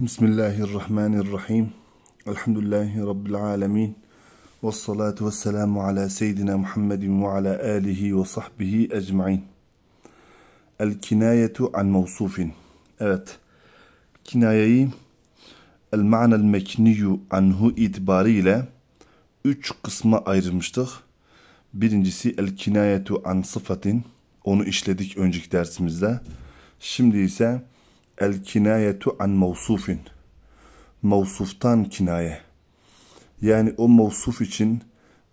Bismillahirrahmanirrahim. Elhamdülillahi Rabbil alemin. Ve salatu ve selamu ala seyyidina Muhammedin ve ala alihi ve sahbihi ecma'in. El kinayetu an mevsufin. Evet. Kinayeyi el ma'nel mekniyu anhu itibariyle üç kısma ayırmıştık. Birincisi el kinayetu an sıfatin. Onu işledik önceki dersimizde. Şimdi ise El kinayetu an mevsufin. Mevsuftan kinaye. Yani o mevsuf için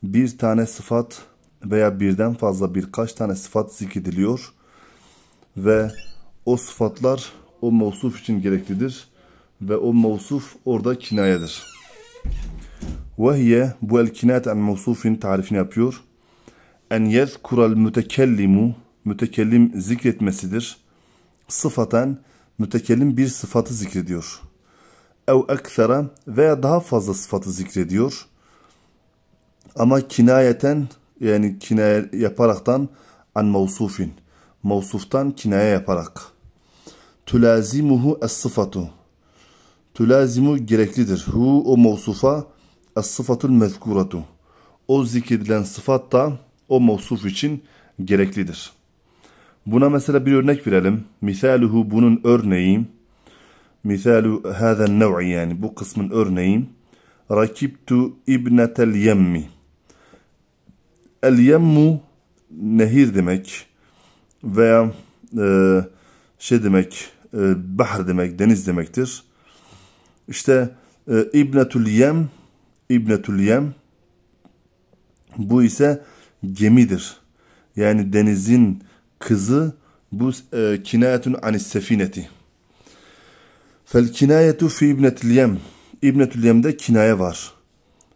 bir tane sıfat veya birden fazla birkaç tane sıfat zikrediliyor ve o sıfatlar o mevsuf için gereklidir ve o mevsuf orada kinayedir. Ve bu el kinayet an mevsufin tarifini yapıyor. En yezkural mütekellimu mütekellim zikretmesidir. Sıfaten mütekellim bir sıfatı zikrediyor. Ev ekfere veya daha fazla sıfatı zikrediyor. Ama kinayeten yani kinaye yaparaktan an mevsufin. Mevsuftan kinaye yaparak. Tülazimuhu es sıfatu. Tülazimu gereklidir. Hu o mevsufa es sıfatul mezkuratu. O zikredilen sıfat da o mevsuf için gereklidir.'' Buna mesela bir örnek verelim. Misaluhu bunun örneği. Misalu hazen nev'i yani bu kısmın örneği. Rakibtu ibnetel yemmi. El yemmu nehir demek veya e, şey demek e, bahar demek deniz demektir. İşte e, İbnetul Yem İbnetul Yem bu ise gemidir. Yani denizin kızı bu e, kinayetun anis sefineti. Fel kinayetu fi ibnetil yem. İbnetil yemde kinaye var.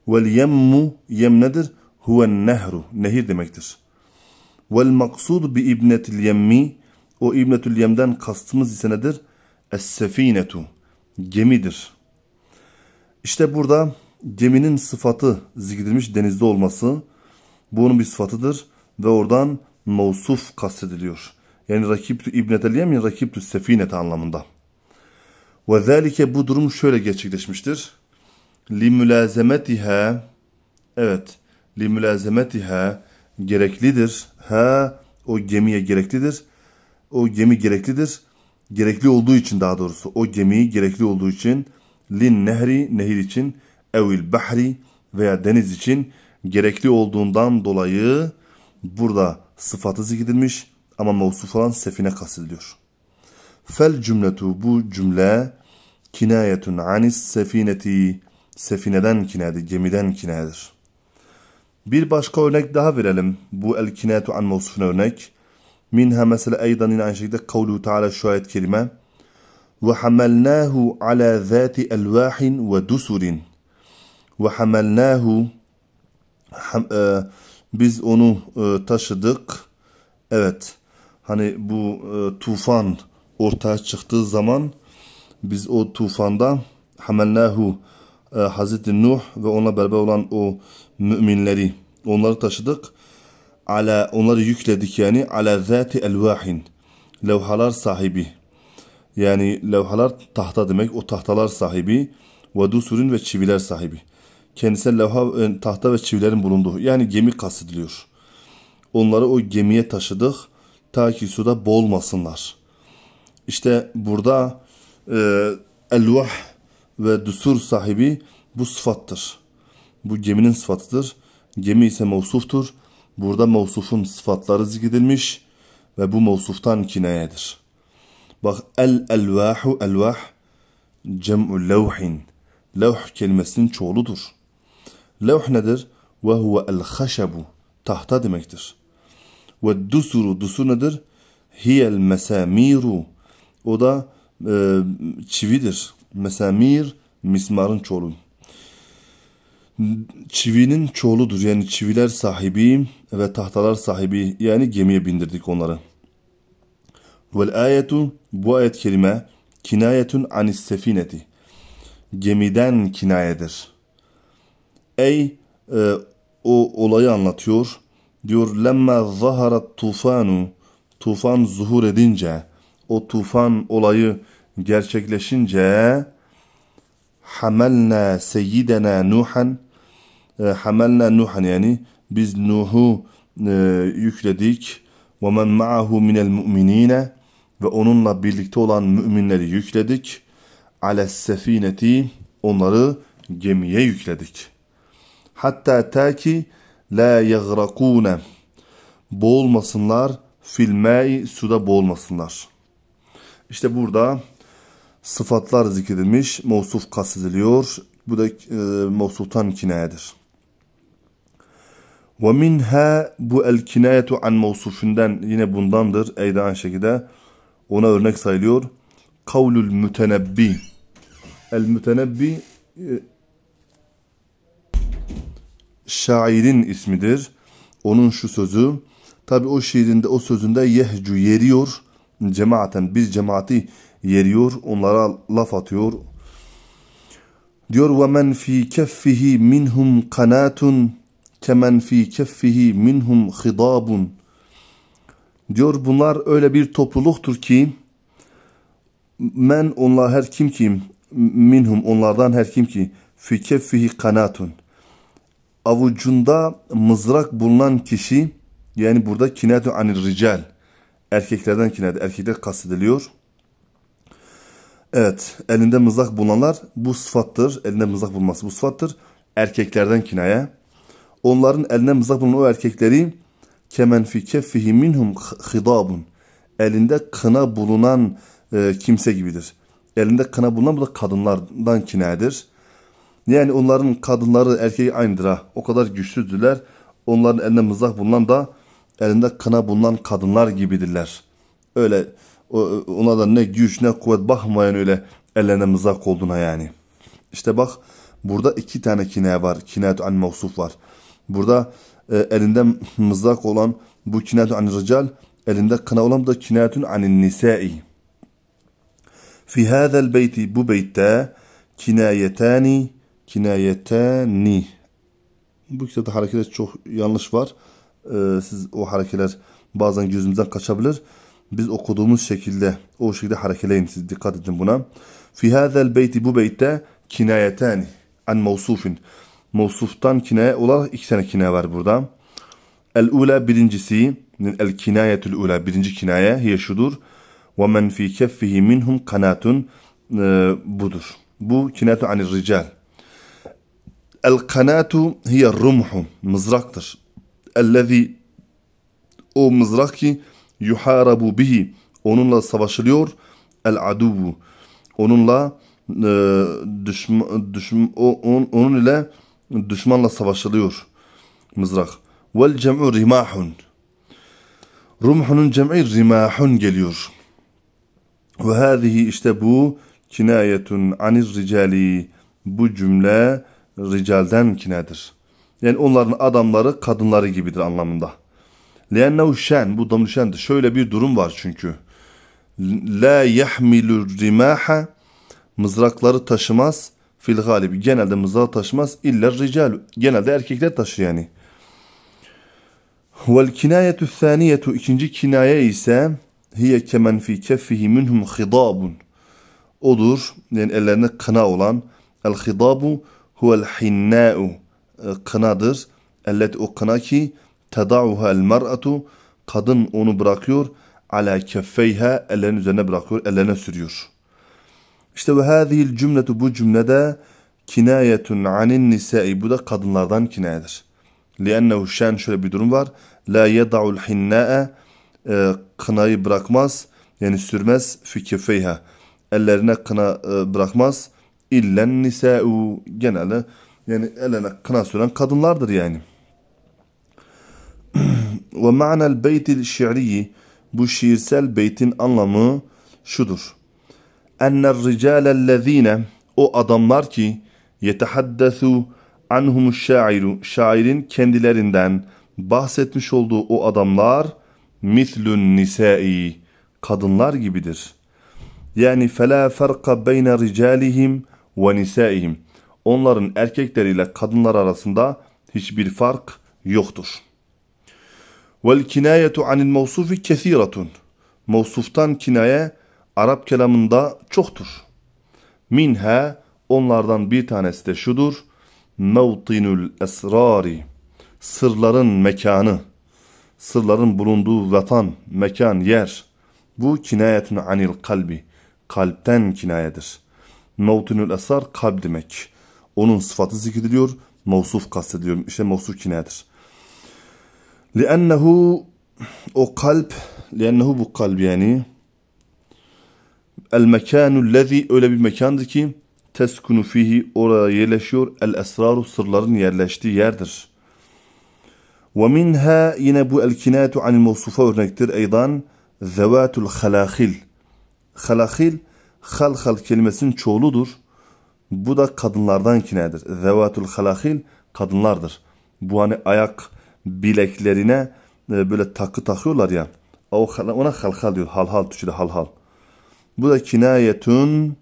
Vel yemmu yem nedir? Huven nehru. Nehir demektir. Vel maksud bi ibnetil yemmi. O ibnetil yemden kastımız ise nedir? Es sefinetu. Gemidir. İşte burada geminin sıfatı zikredilmiş denizde olması. Bunun bir sıfatıdır. Ve oradan mevsuf kastediliyor. Yani rakiptü İbn Teliyemin rakiptü sefinete anlamında. Ve zelike bu durum şöyle gerçekleşmiştir. Li mülazemetiha evet li mülazemetiha gereklidir. Ha o gemiye gereklidir. O gemi gereklidir. Gerekli olduğu için daha doğrusu o gemi gerekli olduğu için lin nehri nehir için evil bahri veya deniz için gerekli olduğundan dolayı burada sıfatı zikredilmiş ama mevsuf olan sefine kastediliyor. Fel cümletu bu cümle kinayetun anis sefineti sefineden kinayedir, gemiden kinayedir. Bir başka örnek daha verelim. Bu el kinayetu an mevsufuna örnek. Minha mesela aydan yine aynı şekilde kavluhu teala şu ayet kelime. وَحَمَلْنَاهُ عَلَى ذَاتِ أَلْوَاحٍ وَدُسُرٍ وَحَمَلْنَاهُ حَمْ... Biz onu e, taşıdık. Evet. Hani bu e, tufan ortaya çıktığı zaman biz o tufanda hamelnahu e, Hazreti Nuh ve ona beraber olan o müminleri onları taşıdık. Ala onları yükledik yani ala zati elvahin levhalar sahibi. Yani levhalar tahta demek o tahtalar sahibi ve dusurun ve çiviler sahibi kendisine levha, tahta ve çivilerin bulunduğu yani gemi kastediliyor. Onları o gemiye taşıdık ta ki suda boğulmasınlar. İşte burada e, elvah ve düsur sahibi bu sıfattır. Bu geminin sıfatıdır. Gemi ise mevsuftur. Burada mevsufun sıfatları zikredilmiş ve bu mevsuftan kinayedir. Bak el elvahu elvah cem'u levhin. Levh kelimesinin çoğuludur. Levh nedir? Ve huve el haşebu. Tahta demektir. Ve dusuru. Dusur nedir? Hiyel mesamiru. O da e, çividir. Mesamir mismarın çoğulu. Çivinin çoğuludur. Yani çiviler sahibi ve tahtalar sahibi. Yani gemiye bindirdik onları. Vel ayetu bu ayet kelime kinayetun anis sefineti. Gemiden kinayedir. Ey e, o olayı anlatıyor. Diyor lemma zaharat tufanu tufan zuhur edince o tufan olayı gerçekleşince hamelna seyyidena Nuhan e, hamelna Nuhan yani biz Nuh'u e, yükledik ve men ma'ahu minel mu'minine ve onunla birlikte olan müminleri yükledik. Ales sefineti onları gemiye yükledik.'' hatta ta ki la yagrakune boğulmasınlar filmai suda boğulmasınlar. İşte burada sıfatlar zikredilmiş, mevsuf kastediliyor. Bu da e, mevsuftan kinayedir. Ve minha bu el kinayetu an mevsufinden yine bundandır. Eyde aynı şekilde ona örnek sayılıyor. Kavlul mütenebbi. El mütenebbi e, şairin ismidir. Onun şu sözü. Tabi o şiirinde o sözünde yehcu yeriyor. Cemaaten Biz cemaati yeriyor. Onlara laf atıyor. Diyor ve men fi keffihi minhum kanatun kemen fi keffihi minhum hidabun. Diyor bunlar öyle bir topluluktur ki men onlar her kim kim minhum onlardan her kim ki fi keffihi kanatun avucunda mızrak bulunan kişi yani burada kinetu anir rical erkeklerden kinet erkekler kastediliyor. Evet elinde mızrak bulunanlar bu sıfattır. Elinde mızrak bulması bu sıfattır. Erkeklerden kinaye. Onların elinde mızrak bulunan o erkekleri kemen fi keffihi minhum hidabun. Elinde kına bulunan e, kimse gibidir. Elinde kına bulunan bu da kadınlardan kinayedir. Yani onların kadınları erkeği aynıdır ha. O kadar güçsüzdüler. Onların elinde mızrak bulunan da elinde kına bulunan kadınlar gibidirler. Öyle ona da ne güç ne kuvvet bakmayan öyle ellerine mızrak olduğuna yani. İşte bak burada iki tane kine var. Kinayet an mevsuf var. Burada e, elinde mızrak olan bu kinayet an rical elinde kına olan da kinayetun an nisai. Fi hada'l beyti bu beytte kinayetani kinayete ni. Bu kitapta harekete çok yanlış var. Ee, siz o harekeler bazen gözümüzden kaçabilir. Biz okuduğumuz şekilde o şekilde harekeleyin siz dikkat edin buna. Fi hazel beyti bu beyte kinayetani an mevsufin. Mevsuftan kinaye olarak iki tane kinaye var burada. El ula birincisi el kinayetül ula birinci kinaye hiye şudur. Ve men fi keffihi minhum kanatun ee, budur. Bu kinayetü anir rical. El-kanatu hiye rumhu. Mızraktır. Ellezî o mızrak ki yuharabu bihi. Onunla savaşılıyor. El-aduvu. Onunla e, düşman, düşman, o, on, onun ile düşmanla savaşılıyor. Mızrak. Vel cem'u rimahun. Rumhunun cem'i rimahun geliyor. Ve hâzihi işte bu kinayetun anir ricali. Bu cümle ricalden kinedir. Yani onların adamları kadınları gibidir anlamında. لِيَنَّهُ şen Bu damlı şendir. Şöyle bir durum var çünkü. La يَحْمِلُ rimaha Mızrakları taşımaz. Fil galibi. Genelde mızrağı taşımaz. İller rical. Genelde erkekler taşıyor yani. Vel kina'yetü saniyetu. ikinci kinaye ise hiye kemen fi keffihi minhum khidabun. Odur. Yani ellerine kına olan. El khidabu huvel hinnâ'u e, kınadır. Ellet o kına ki tedauhel mer'atu kadın onu bırakıyor ala keffeyha ellerin üzerine bırakıyor, ellerine sürüyor. İşte ve hâzihil cümletu bu cümlede kinayetun anin nisai bu da kadınlardan kinayedir. Liennehu şen şöyle bir durum var. La yeda'ul hinnâ'e kınayı bırakmaz yani sürmez fi keffeyha ellerine kına e, bırakmaz illen nisa'u genelde yani elene kına süren kadınlardır yani. Ve ma'nel beytil şi'riyi bu şiirsel beytin anlamı şudur. Enner ricalellezine o adamlar ki yetehaddesu anhum şairu şairin kendilerinden bahsetmiş olduğu o adamlar mislün nisai kadınlar gibidir. Yani fela farka beyne ricalihim ve nisaihim. Onların erkekleriyle kadınlar arasında hiçbir fark yoktur. Vel kinayetu anil mevsufi kesiratun. Mevsuftan kinaye Arap kelamında çoktur. Minha onlardan bir tanesi de şudur. Mevtinul esrari. Sırların mekanı. Sırların bulunduğu vatan, mekan, yer. Bu kinayetun anil kalbi. Kalpten kinayedir.'' Mevtinül esar kalp demek. Onun sıfatı zikrediliyor. Mevsuf kastediliyor. İşte mevsuf kinayedir. لأنه o kalp لأنه bu kalp yani el mekanu lezi öyle bir mekandır ki teskunu fihi oraya yerleşiyor el esraru sırların yerleştiği yerdir. Ve minha yine bu el kinatu anil mevsufa örnektir eydan zevatul halahil. Halahil Hal hal kelimesinin çoğuludur. Bu da kadınlardan kinedir. Zevatul halakil kadınlardır. Bu hani ayak bileklerine e, böyle takı takıyorlar ya. Ona hal hal diyor. Hal Halhal Türkçe'de hal. Bu da kinayetun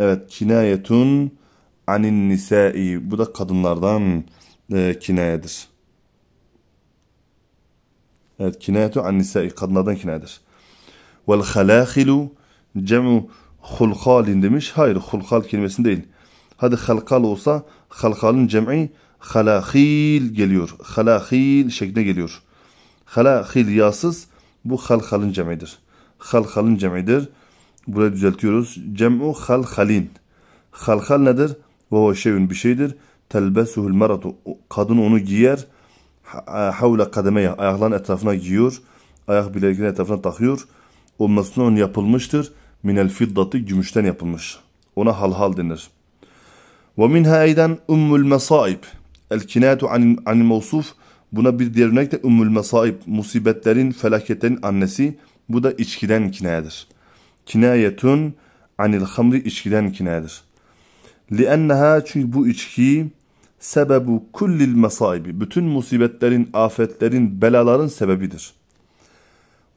evet kinayetun anin nisai. Bu da kadınlardan e, kinayedir. Evet kinayetu an nisai. Kadınlardan kinayedir. Vel halakilu cem'u hulkalin demiş. Hayır hulkal kelimesi değil. Hadi halkal olsa halkalın cem'i halahil geliyor. Halahil şeklinde geliyor. Halahil yasız bu halkalın cem'idir. Halkalın cem'idir. Burayı düzeltiyoruz. Cem'u halkalin. Halkal nedir? Ve şeyin bir şeydir. Telbesuhul maratu. Kadın onu giyer. Havle kademeye. Ayakların etrafına giyiyor. Ayak bileklerinin etrafına takıyor. O mesnun yapılmıştır minel fiddati gümüşten yapılmış. Ona halhal denir. Ve minha eyden ummul mesaib. El kinatu anil mevsuf. Buna bir diğer örnek de ummul mesaib. Musibetlerin, felaketlerin annesi. Bu da içkiden kinayedir. Kinayetun anil hamri içkiden kinayedir. لِأَنَّهَا çünkü bu içki sebebu kullil mesaibi. Bütün musibetlerin, afetlerin, belaların sebebidir.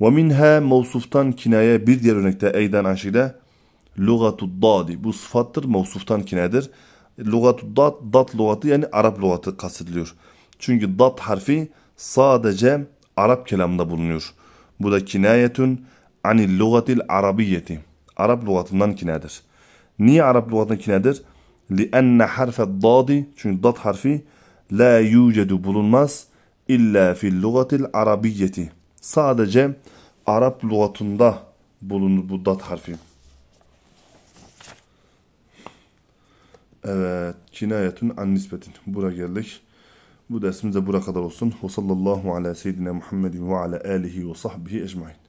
وَمِنْهَا mevsuftan kinaya bir diğer örnekte eyden aşide lugatu dadi. Bu sıfattır, mevsuftan kinayedir. Lugatu dat, dat lugatı yani Arap lugatı kastediliyor. Çünkü dat harfi sadece Arap kelamında bulunuyor. Bu da kinayetün anil lugatil arabiyeti. Arap lugatından kinayedir. Niye Arap lugatından kinayedir? لِأَنَّ harfe dadi. Çünkü dat harfi la yucedu bulunmaz illa fil lugatil arabiyeti Sadece Arap lügatında bulunur bu dat harfi. Evet. Kinayetun an nisbetin. Bura geldik. Bu dersimiz de bura kadar olsun. Ve sallallahu ala seyyidina Muhammedin ve ala alihi ve sahbihi ecmain.